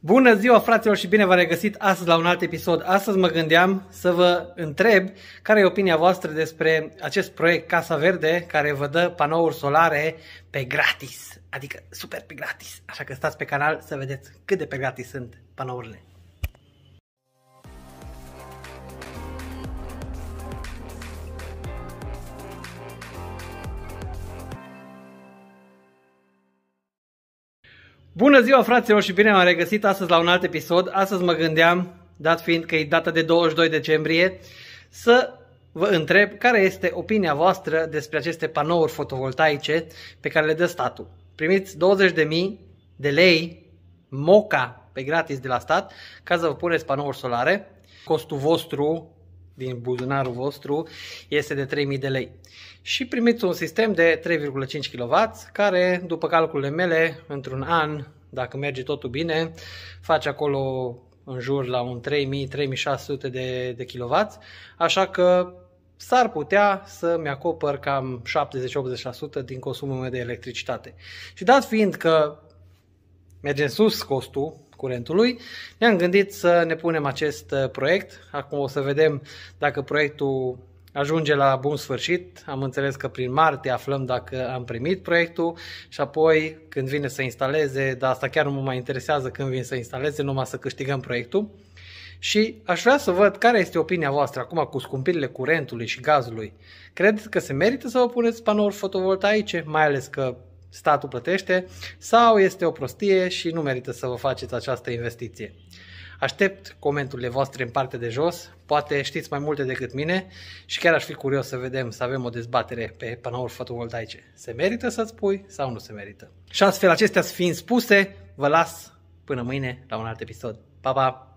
Bună ziua fraților și bine v-am regăsit astăzi la un alt episod. Astăzi mă gândeam să vă întreb care e opinia voastră despre acest proiect Casa Verde care vă dă panouri solare pe gratis, adică super pe gratis. Așa că stați pe canal să vedeți cât de pe gratis sunt panourile. Bună ziua fraților și bine v-am regăsit astăzi la un alt episod. Astăzi mă gândeam, dat fiind că e data de 22 decembrie, să vă întreb care este opinia voastră despre aceste panouri fotovoltaice pe care le dă statul. Primiți 20.000 de lei moca pe gratis de la stat ca să vă puneți panouri solare. Costul vostru din buzunarul vostru este de 3000 de lei. Și primiți un sistem de 3,5 kW care, după calculele mele, într-un an, dacă merge totul bine, face acolo în jur la un 3000-3600 de, de kW, așa că s-ar putea să-mi acopăr cam 70-80% din consumul meu de electricitate. Și dat fiind că merge în sus costul curentului, ne-am gândit să ne punem acest uh, proiect. Acum o să vedem dacă proiectul ajunge la bun sfârșit. Am înțeles că prin martie aflăm dacă am primit proiectul și apoi când vine să instaleze, dar asta chiar nu mă mai interesează când vin să instaleze, numai să câștigăm proiectul. Și aș vrea să văd care este opinia voastră acum cu scumpirile curentului și gazului. Credeți că se merită să vă puneți panouri fotovoltaice, mai ales că statul plătește sau este o prostie și nu merită să vă faceți această investiție. Aștept comenturile voastre în partea de jos, poate știți mai multe decât mine și chiar aș fi curios să vedem, să avem o dezbatere pe panouri fotovoltaice. Se merită să-ți pui sau nu se merită? Și astfel acestea fiind spuse, vă las până mâine la un alt episod. Pa, pa!